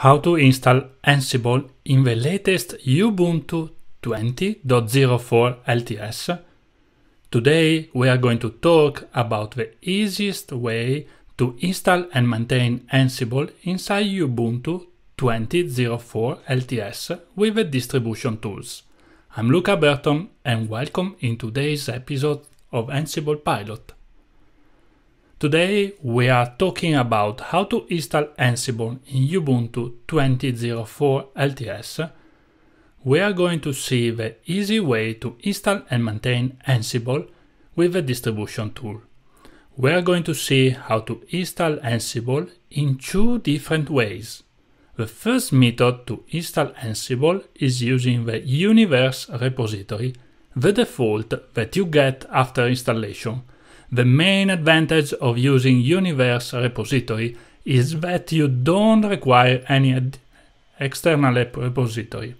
How to install Ansible in the latest Ubuntu 20.04 LTS. Today we are going to talk about the easiest way to install and maintain Ansible inside Ubuntu 20.04 LTS with the distribution tools. I'm Luca Burton and welcome in today's episode of Ansible Pilot. Today we are talking about how to install Ansible in Ubuntu 20.04 LTS. We are going to see the easy way to install and maintain Ansible with the distribution tool. We are going to see how to install Ansible in two different ways. The first method to install Ansible is using the universe repository, the default that you get after installation the main advantage of using Universe repository is that you don't require any external repository.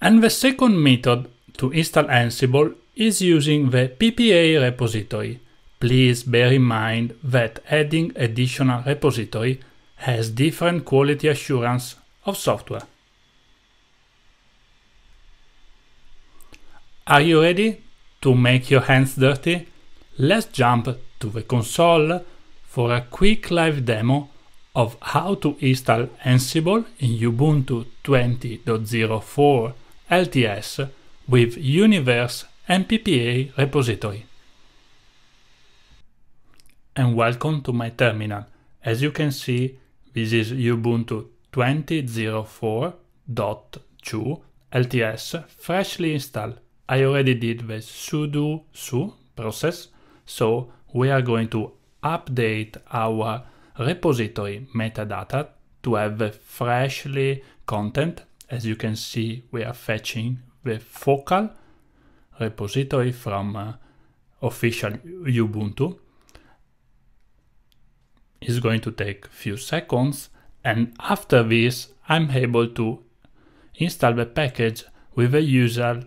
And the second method to install Ansible is using the PPA repository. Please bear in mind that adding additional repository has different quality assurance of software. Are you ready to make your hands dirty? Let's jump to the console for a quick live demo of how to install Ansible in Ubuntu 20.04 LTS with Universe MPPA repository. And welcome to my terminal. As you can see, this is Ubuntu 20.04.2 LTS freshly installed. I already did the sudo su process so we are going to update our repository metadata to have freshly content. As you can see, we are fetching the focal repository from uh, official Ubuntu. It's going to take a few seconds. And after this, I'm able to install the package with the usual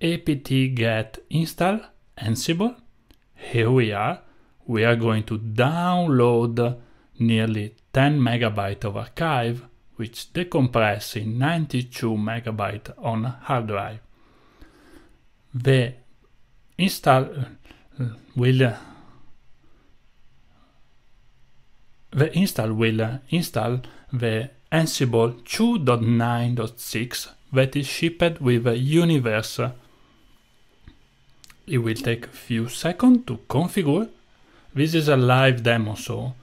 apt-get install ansible here we are. We are going to download nearly 10 megabyte of archive, which decompress in 92 megabyte on hard drive. The install will the install will install the Ansible 2.9.6 that is shipped with Universe it will take a few seconds to configure. This is a live demo, so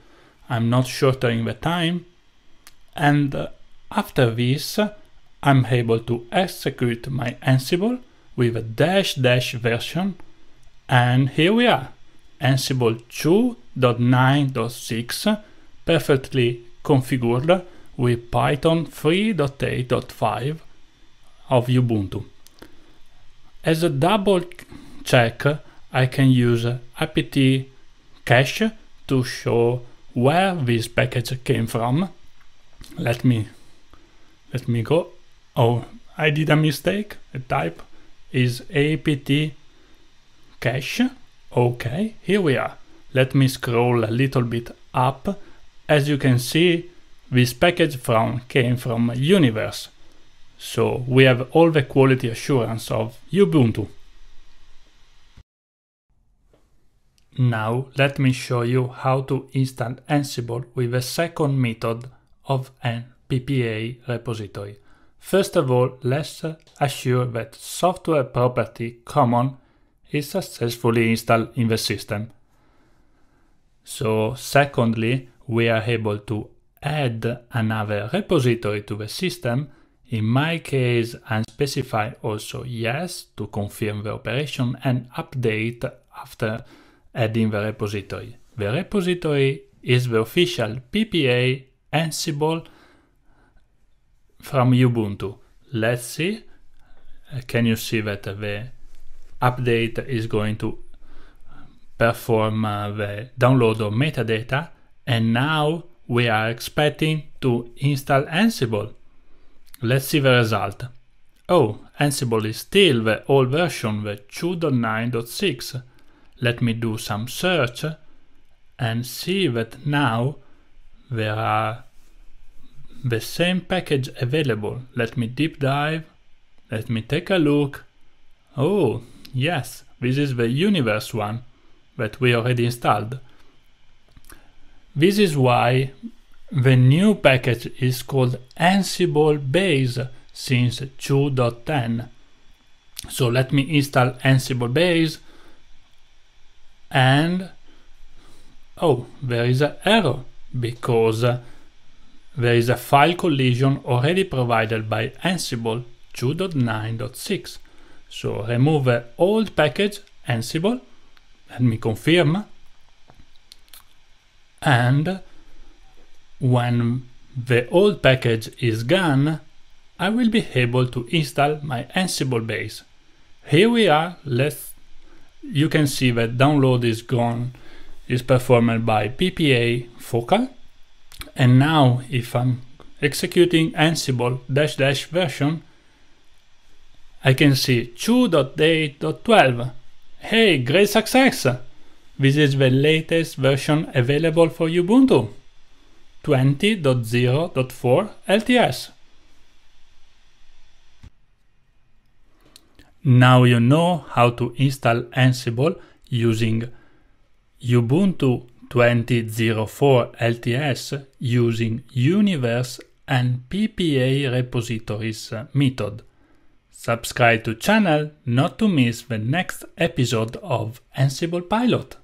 I'm not shortening the time. And uh, after this, I'm able to execute my Ansible with a dash dash version. And here we are, Ansible 2.9.6, perfectly configured with Python 3.8.5 of Ubuntu. As a double check, I can use apt cache to show where this package came from. Let me, let me go. Oh, I did a mistake. The type is apt cache. Okay, here we are. Let me scroll a little bit up. As you can see, this package from came from Universe. So we have all the quality assurance of Ubuntu. Now let me show you how to install Ansible with the second method of an PPA repository. First of all, let's assure that software property common is successfully installed in the system. So secondly, we are able to add another repository to the system. In my case, and specify also yes to confirm the operation and update after adding the repository. The repository is the official PPA Ansible from Ubuntu. Let's see. Uh, can you see that the update is going to perform uh, the download of metadata? And now we are expecting to install Ansible. Let's see the result. Oh, Ansible is still the old version, the 2.9.6 let me do some search and see that now there are the same package available. Let me deep dive. Let me take a look. Oh, yes, this is the universe one that we already installed. This is why the new package is called Ansible Base since 2.10. So let me install Ansible Base and oh there is an error because there is a file collision already provided by Ansible 2.9.6 so remove the old package Ansible let me confirm and when the old package is gone I will be able to install my Ansible base here we are let's you can see that download is gone is performed by PPA focal. And now if I'm executing Ansible dash dash version, I can see 2.8.12. Hey, great success! This is the latest version available for Ubuntu 20.0.4 LTS. Now you know how to install Ansible using Ubuntu 20.04 LTS using Universe and PPA repositories method. Subscribe to channel not to miss the next episode of Ansible Pilot.